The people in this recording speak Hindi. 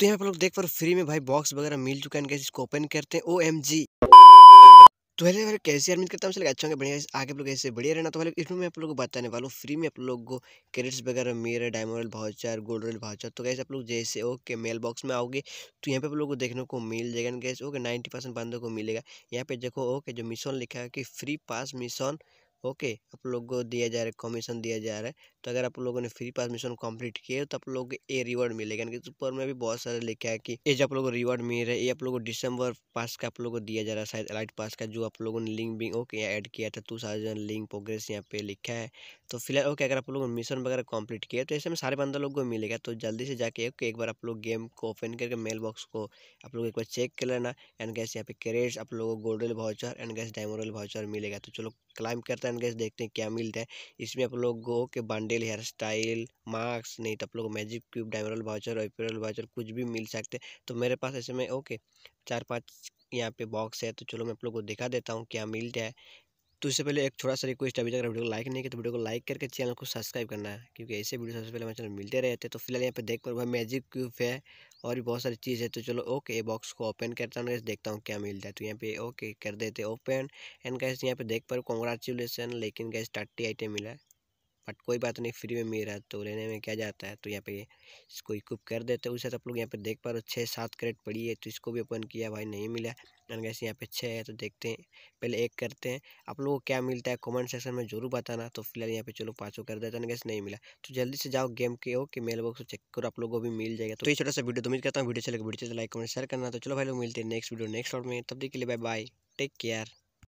तो यहाँ पर लोग देख पा फ्री में भाई बॉक्स वगैरह मिल चुका है इसको ओपन करते हैं ओ एम जी तो हेलो मेरे कैसे उम्मीद करता हूँ अच्छा होंगे बढ़िया आगे आप लोग ऐसे बढ़िया रहना तो हेलो इसमें मैं आप लोगों को बताने वाला हूँ फ्री में आप लोग को क्रेडिट्स वगैरह मेरा डायमोरल भाउचर गोल्ड रोल भाउचर तो कैसे आप लोग जैसे ओके मेल बॉक्स में आओगे तो यहाँ पे आप लोग को देखने को मिल जाएगा कैसे ओके नाइन्टी परसेंट बंदों को मिलेगा यहाँ पे देखो ओके जो मिशन लिखा है कि फ्री पास मिशन ओके आप लोग को दिया जा रहा है कमीशन दिया जा रहा है तो अगर आप लोगों ने फ्री पास मिशन कंप्लीट किए तो आप लोग ये रिवॉर्ड मिलेगा यानी कि ऊपर में भी बहुत सारे लिखा है कि ये जो आप लोगों को रिवॉर्ड मिल रहा है ये आप लोगों को दिसंबर पास का आप लोगों को दिया जा रहा है शायद एलाइट पास का जो आप लोगों ने लिंक भी ओके यहाँ ऐड किया था टू थाउजेंड लिंक प्रोग्रेस यहाँ पे लिखा है तो फिलहाल ओके अगर आप लोगों ने मिशन वगैरह कम्प्लीट किया तो ऐसे में सारे बंदा लोग को मिलेगा तो जल्दी से जाके ओके एक बार आप लोग गेम को ओपन करके मेल बॉक्स को आप लोग एक बार चेक कर लेना एंड गैस यहाँ पे क्रेड्स आप लोगों को गोल्डल वाउचर एंड गैस डायमोरल वाउचर मिलेगा तो चलो क्लाइम करते हैं एंड गैस देखते हैं क्या मिलता है इसमें आप लोग को बांडे मॉडल हेयर स्टाइल मास्क नहीं तो आप लोग मैजिक क्यूब डायमरल वाउचर एपरल वाउचर कुछ भी मिल सकते तो मेरे पास ऐसे में ओके चार पाँच यहाँ पे बॉक्स है तो चलो मैं आप लोग को दिखा देता हूँ क्या मिलता है तो इससे पहले एक छोटा सा रिक्वेस्ट अभी तक वीडियो को लाइक नहीं किया तो वीडियो को लाइक करके चैनल को सब्सक्राइब करना है क्योंकि ऐसे वीडियो सबसे पहले हमारे चैनल मिलते रहते हैं तो फिलहाल यहाँ पे देख पर मैजिक क्यूब है और भी बहुत सारी चीज़ है तो चलो ओके ये बॉक्स को ओपन करता हूँ देखता हूँ क्या मिलता है तो यहाँ पे ओके कर देते ओपन एंड कैसे यहाँ पे देख रहे कॉन्ग्रेचुलेसन लेकिन कैसे थर्टी आइटम मिला है बट कोई बात नहीं फ्री में मिल रहा है तो लेने में क्या जाता है तो यहाँ पे इसको इक्विप कर देते हैं उसे आप लोग यहाँ पे देख पा रहे हो छः सात करेट पड़ी है तो इसको भी ओपन किया भाई नहीं मिला एंड कैसे यहाँ पे छः है तो देखते हैं पहले एक करते हैं आप लोगों को क्या मिलता है कमेंट सेक्शन में जरूर बताना तो फिलहाल यहाँ पे चलो पाँचों कर देते हैं कैसे नहीं मिला तो जल्दी से जाओ गेम के हो कि मेल बॉक्स चेक करो आप लोगों को भी मिल जाएगा तो ये छोटा सा वीडियो तो मिल करता हूँ वीडियो चलेगा वीडियो से लाइक कमेंट शेयर करना तो चलो भाई लोग मिलते हैं नेक्स्ट वीडियो नेक्स्ट शॉर्ट में तब देखिए के लिए बाय बाय टेक केयर